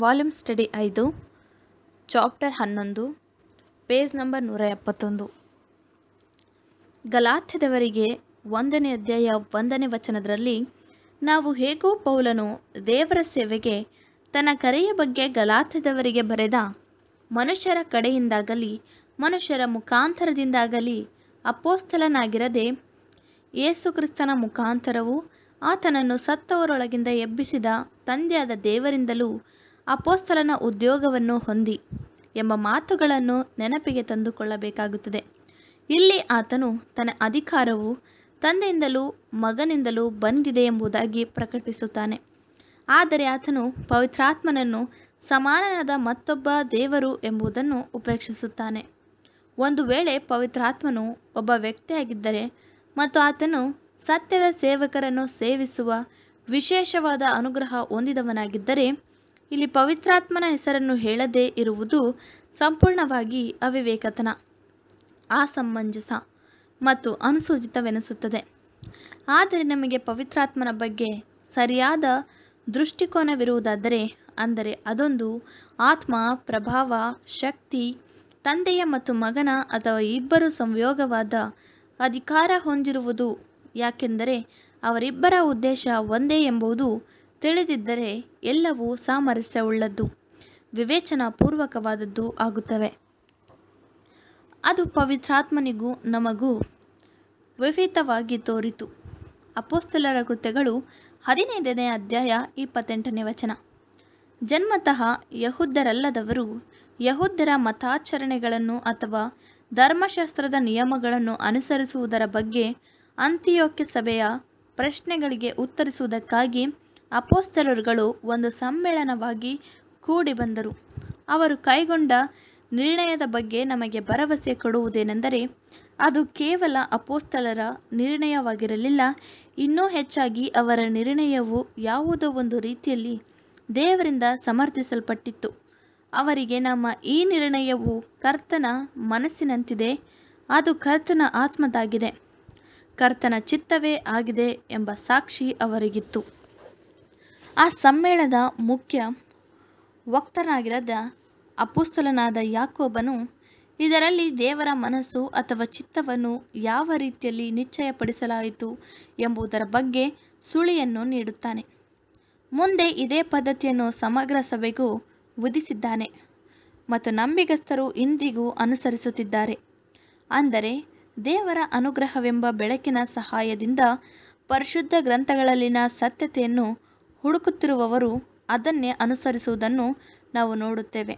volume study ಐದು chapter ಹನ್ನೊಂದು page number ನೂರ ಎಪ್ಪತ್ತೊಂದು ಗಲಾಥ್ಯದವರಿಗೆ ಒಂದನೇ ಅಧ್ಯಾಯ ಒಂದನೇ ವಚನದಲ್ಲಿ ನಾವು ಹೇಗೋ ಪೌಲನು ದೇವರ ಸೇವೆಗೆ ತನ್ನ ಕರೆಯ ಬಗ್ಗೆ ಗಲಾಥ್ಯದವರಿಗೆ ಬರೆದ ಮನುಷ್ಯರ ಕಡೆಯಿಂದಾಗಲಿ ಮನುಷ್ಯರ ಮುಖಾಂತರದಿಂದಾಗಲಿ ಅಪೋಸ್ತಲನಾಗಿರದೆ ಯೇಸುಕ್ರಿಸ್ತನ ಮುಖಾಂತರವು ಆತನನ್ನು ಸತ್ತವರೊಳಗಿಂದ ಎಬ್ಬಿಸಿದ ತಂದೆಯಾದ ದೇವರಿಂದಲೂ ಅಪೋಸ್ತಲನ ಉದ್ಯೋಗವನ್ನು ಹೊಂದಿ ಎಂಬ ಮಾತುಗಳನ್ನು ನೆನಪಿಗೆ ತಂದುಕೊಳ್ಳಬೇಕಾಗುತ್ತದೆ ಇಲ್ಲಿ ಆತನು ತನ್ನ ಅಧಿಕಾರವು ತಂದೆಯಿಂದಲೂ ಮಗನಿಂದಲೂ ಬಂದಿದೆ ಎಂಬುದಾಗಿ ಪ್ರಕಟಿಸುತ್ತಾನೆ ಆದರೆ ಆತನು ಪವಿತ್ರಾತ್ಮನನ್ನು ಸಮಾನನಾದ ಮತ್ತೊಬ್ಬ ದೇವರು ಎಂಬುದನ್ನು ಉಪೇಕ್ಷಿಸುತ್ತಾನೆ ಒಂದು ವೇಳೆ ಪವಿತ್ರಾತ್ಮನು ಒಬ್ಬ ವ್ಯಕ್ತಿಯಾಗಿದ್ದರೆ ಮತ್ತು ಆತನು ಸತ್ಯದ ಸೇವಕರನ್ನು ಸೇವಿಸುವ ವಿಶೇಷವಾದ ಅನುಗ್ರಹ ಹೊಂದಿದವನಾಗಿದ್ದರೆ ಇಲ್ಲಿ ಪವಿತ್ರಾತ್ಮನ ಹೆಸರನ್ನು ಹೇಳದೇ ಇರುವುದು ಸಂಪೂರ್ಣವಾಗಿ ಅವಿವೇಕತನ ಅಸಮಂಜಸ ಮತ್ತು ಅನುಸೂಚಿತವೆನಿಸುತ್ತದೆ ಆದರೆ ನಮಗೆ ಪವಿತ್ರಾತ್ಮನ ಬಗ್ಗೆ ಸರಿಯಾದ ದೃಷ್ಟಿಕೋನವಿರುವುದಾದರೆ ಅಂದರೆ ಅದೊಂದು ಆತ್ಮ ಪ್ರಭಾವ ಶಕ್ತಿ ತಂದೆಯ ಮತ್ತು ಮಗನ ಅಥವಾ ಇಬ್ಬರು ಸಂಯೋಗವಾದ ಅಧಿಕಾರ ಹೊಂದಿರುವುದು ಯಾಕೆಂದರೆ ಅವರಿಬ್ಬರ ಉದ್ದೇಶ ಒಂದೇ ಎಂಬುದು ತಿಳಿದಿದ್ದರೆ ಎಲ್ಲವೂ ಸಾಮರಸ್ಯವುಳ್ಳದ್ದು ವಿವೇಚನಾಪೂರ್ವಕವಾದದ್ದು ಆಗುತ್ತವೆ ಅದು ಪವಿತ್ರಾತ್ಮನಿಗೂ ನಮಗೂ ವಿಹಿತವಾಗಿ ತೋರಿತು ಅಪೋಸ್ತಲರ ಕೃತ್ಯಗಳು ಹದಿನೈದನೇ ಅಧ್ಯಾಯ ಇಪ್ಪತ್ತೆಂಟನೇ ವಚನ ಜನ್ಮತಃ ಯಹೂದರಲ್ಲದವರು ಯಹೂದರ ಮತಾಚರಣೆಗಳನ್ನು ಅಥವಾ ಧರ್ಮಶಾಸ್ತ್ರದ ನಿಯಮಗಳನ್ನು ಅನುಸರಿಸುವುದರ ಬಗ್ಗೆ ಅಂತ್ಯೋಕ್ಯ ಸಭೆಯ ಪ್ರಶ್ನೆಗಳಿಗೆ ಉತ್ತರಿಸುವುದಕ್ಕಾಗಿ ಅಪೋಸ್ತಲರುಗಳು ಒಂದು ಸಮ್ಮೇಳನವಾಗಿ ಕೂಡಿ ಬಂದರು ಅವರು ಕೈಗೊಂಡ ನಿರ್ಣಯದ ಬಗ್ಗೆ ನಮಗೆ ಭರವಸೆ ಕೊಡುವುದೇನೆಂದರೆ ಅದು ಕೇವಲ ಅಪೋಸ್ತಲರ ನಿರ್ಣಯವಾಗಿರಲಿಲ್ಲ ಇನ್ನೂ ಹೆಚ್ಚಾಗಿ ಅವರ ನಿರ್ಣಯವು ಯಾವುದೋ ಒಂದು ರೀತಿಯಲ್ಲಿ ದೇವರಿಂದ ಸಮರ್ಥಿಸಲ್ಪಟ್ಟಿತ್ತು ಅವರಿಗೆ ನಮ್ಮ ಈ ನಿರ್ಣಯವು ಕರ್ತನ ಮನಸ್ಸಿನಂತಿದೆ ಅದು ಕರ್ತನ ಆತ್ಮದಾಗಿದೆ ಕರ್ತನ ಚಿತ್ತವೇ ಆಗಿದೆ ಎಂಬ ಸಾಕ್ಷಿ ಅವರಿಗಿತ್ತು ಆ ಸಮ್ಮೇಳನದ ಮುಖ್ಯ ವಕ್ತನಾಗಿರದ ಅಪುಸ್ತಲನಾದ ಯಾಕೋಬನು ಇದರಲ್ಲಿ ದೇವರ ಮನಸ್ಸು ಅಥವಾ ಚಿತ್ತವನ್ನು ಯಾವ ರೀತಿಯಲ್ಲಿ ನಿಶ್ಚಯಪಡಿಸಲಾಯಿತು ಎಂಬುದರ ಬಗ್ಗೆ ಸುಳಿಯನ್ನು ನೀಡುತ್ತಾನೆ ಮುಂದೆ ಇದೇ ಪದ್ಧತಿಯನ್ನು ಸಮಗ್ರ ಸಭೆಗೂ ವಿಧಿಸಿದ್ದಾನೆ ಮತ್ತು ನಂಬಿಗಸ್ತರು ಇಂದಿಗೂ ಅನುಸರಿಸುತ್ತಿದ್ದಾರೆ ಅಂದರೆ ದೇವರ ಅನುಗ್ರಹವೆಂಬ ಬೆಳಕಿನ ಸಹಾಯದಿಂದ ಪರಿಶುದ್ಧ ಗ್ರಂಥಗಳಲ್ಲಿನ ಸತ್ಯತೆಯನ್ನು ಹುಡುಕುತ್ತಿರುವವರು ಅದನ್ನೇ ಅನುಸರಿಸುವುದನ್ನು ನಾವು ನೋಡುತ್ತೇವೆ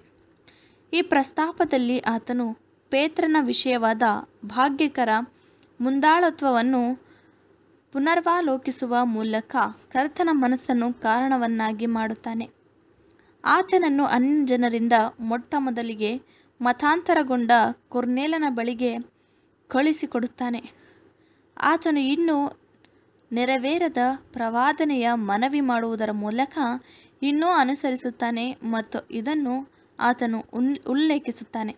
ಈ ಪ್ರಸ್ತಾಪದಲ್ಲಿ ಆತನು ಪೇತ್ರನ ವಿಷಯವಾದ ಭಾಗ್ಯಕರ ಮುಂದಾಳತ್ವವನ್ನು ಪುನರ್ವಾಲೋಕಿಸುವ ಮೂಲಕ ಕರ್ತನ ಮನಸ್ಸನ್ನು ಕಾರಣವನ್ನಾಗಿ ಮಾಡುತ್ತಾನೆ ಆತನನ್ನು ಜನರಿಂದ ಮೊಟ್ಟ ಮೊದಲಿಗೆ ಮತಾಂತರಗೊಂಡ ಕುರ್ನೇಲನ ಬಳಿಗೆ ಕಳಿಸಿಕೊಡುತ್ತಾನೆ ಆತನು ಇನ್ನೂ ನೆರವೇರದ ಪ್ರವಾದನೆಯ ಮನವಿ ಮಾಡುವುದರ ಮೂಲಕ ಇನ್ನೂ ಅನುಸರಿಸುತ್ತಾನೆ ಮತ್ತು ಇದನ್ನು ಆತನು ಉಲ್ ಉಲ್ಲೇಖಿಸುತ್ತಾನೆ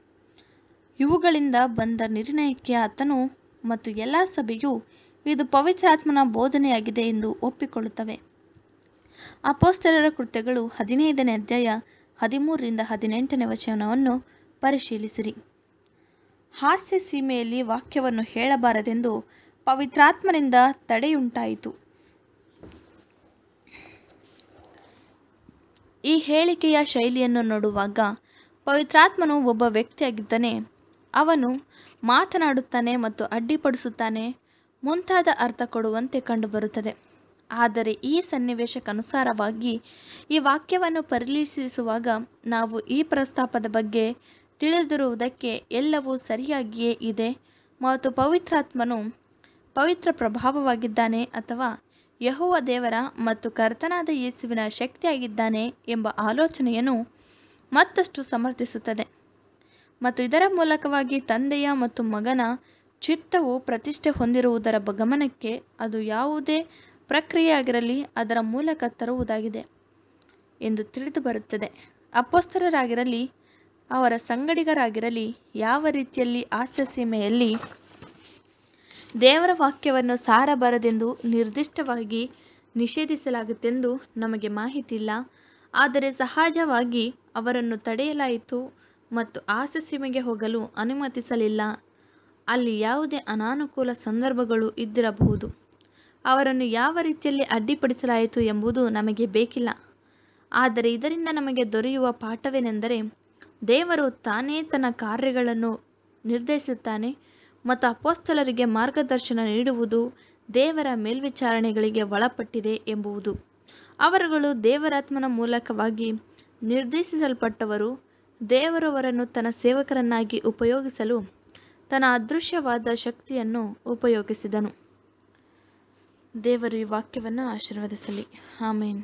ಇವುಗಳಿಂದ ಬಂದ ನಿರ್ಣಯಕ್ಕೆ ಆತನು ಮತ್ತು ಎಲ್ಲ ಸಭೆಯು ಇದು ಪವಿತ್ರಾತ್ಮನ ಬೋಧನೆಯಾಗಿದೆ ಎಂದು ಒಪ್ಪಿಕೊಳ್ಳುತ್ತವೆ ಅಪೋಸ್ತರರ ಕೃತ್ಯಗಳು ಹದಿನೈದನೇ ಅಧ್ಯಾಯ ಹದಿಮೂರರಿಂದ ಹದಿನೆಂಟನೇ ವಚನವನ್ನು ಪರಿಶೀಲಿಸಿರಿ ಹಾಸ್ಯ ಸೀಮೆಯಲ್ಲಿ ವಾಕ್ಯವನ್ನು ಹೇಳಬಾರದೆಂದು ಪವಿತ್ರಾತ್ಮನಿಂದ ತಡೆಯುಂಟಾಯಿತು ಈ ಹೇಳಿಕೆಯ ಶೈಲಿಯನ್ನು ನೋಡುವಾಗ ಪವಿತ್ರಾತ್ಮನು ಒಬ್ಬ ವ್ಯಕ್ತಿಯಾಗಿದ್ದಾನೆ ಅವನು ಮಾತನಾಡುತ್ತಾನೆ ಮತ್ತು ಅಡ್ಡಿಪಡಿಸುತ್ತಾನೆ ಮುಂತಾದ ಅರ್ಥ ಕೊಡುವಂತೆ ಕಂಡುಬರುತ್ತದೆ ಆದರೆ ಈ ಸನ್ನಿವೇಶಕ್ಕನುಸಾರವಾಗಿ ಈ ವಾಕ್ಯವನ್ನು ಪರಿಶೀಲಿಸುವಾಗ ನಾವು ಈ ಪ್ರಸ್ತಾಪದ ಬಗ್ಗೆ ತಿಳಿದಿರುವುದಕ್ಕೆ ಎಲ್ಲವೂ ಸರಿಯಾಗಿಯೇ ಇದೆ ಮತ್ತು ಪವಿತ್ರಾತ್ಮನು ಪವಿತ್ರ ಪ್ರಭಾವವಾಗಿದ್ದಾನೆ ಅಥವಾ ಯಹುವ ದೇವರ ಮತ್ತು ಕರ್ತನಾದ ಯೇಸುವಿನ ಶಕ್ತಿಯಾಗಿದ್ದಾನೆ ಎಂಬ ಆಲೋಚನೆಯನ್ನು ಮತ್ತಷ್ಟು ಸಮರ್ಥಿಸುತ್ತದೆ ಮತ್ತು ಇದರ ಮೂಲಕವಾಗಿ ತಂದೆಯ ಮತ್ತು ಮಗನ ಚಿತ್ತವು ಪ್ರತಿಷ್ಠೆ ಹೊಂದಿರುವುದರ ಗಮನಕ್ಕೆ ಅದು ಯಾವುದೇ ಪ್ರಕ್ರಿಯೆಯಾಗಿರಲಿ ಅದರ ಮೂಲಕ ತರುವುದಾಗಿದೆ ಎಂದು ತಿಳಿದು ಬರುತ್ತದೆ ಅಪೋಸ್ತರರಾಗಿರಲಿ ಅವರ ಸಂಗಡಿಗರಾಗಿರಲಿ ಯಾವ ರೀತಿಯಲ್ಲಿ ಹಾಸ್ಯ ಸೀಮೆಯಲ್ಲಿ ದೇವರ ವಾಕ್ಯವನ್ನು ಸಾರಬಾರದೆಂದು ನಿರ್ದಿಷ್ಟವಾಗಿ ನಿಷೇಧಿಸಲಾಗುತ್ತೆಂದು ನಮಗೆ ಮಾಹಿತಿ ಇಲ್ಲ ಆದರೆ ಸಹಜವಾಗಿ ಅವರನ್ನು ತಡೆಯಲಾಯಿತು ಮತ್ತು ಆಸೆ ಸೀಮೆಗೆ ಹೋಗಲು ಅನುಮತಿಸಲಿಲ್ಲ ಅಲ್ಲಿ ಯಾವುದೇ ಅನಾನುಕೂಲ ಸಂದರ್ಭಗಳು ಇದ್ದಿರಬಹುದು ಅವರನ್ನು ಯಾವ ರೀತಿಯಲ್ಲಿ ಅಡ್ಡಿಪಡಿಸಲಾಯಿತು ಎಂಬುದು ನಮಗೆ ಬೇಕಿಲ್ಲ ಆದರೆ ಇದರಿಂದ ನಮಗೆ ದೊರೆಯುವ ಪಾಠವೇನೆಂದರೆ ದೇವರು ತಾನೇ ತನ್ನ ಕಾರ್ಯಗಳನ್ನು ನಿರ್ಧರಿಸುತ್ತಾನೆ ಮತ್ತು ಅಪೋಸ್ತಲರಿಗೆ ಮಾರ್ಗದರ್ಶನ ನೀಡುವುದು ದೇವರ ಮೇಲ್ವಿಚಾರಣೆಗಳಿಗೆ ಒಳಪಟ್ಟಿದೆ ಎಂಬುವುದು ಅವರುಗಳು ದೇವರಾತ್ಮನ ಮೂಲಕವಾಗಿ ನಿರ್ದೇಶಿಸಲ್ಪಟ್ಟವರು ದೇವರವರನ್ನು ತನ್ನ ಸೇವಕರನ್ನಾಗಿ ಉಪಯೋಗಿಸಲು ತನ್ನ ಅದೃಶ್ಯವಾದ ಶಕ್ತಿಯನ್ನು ಉಪಯೋಗಿಸಿದನು ದೇವರು ಈ ವಾಕ್ಯವನ್ನು ಆಶೀರ್ವದಿಸಲಿ ಆಮೇನ್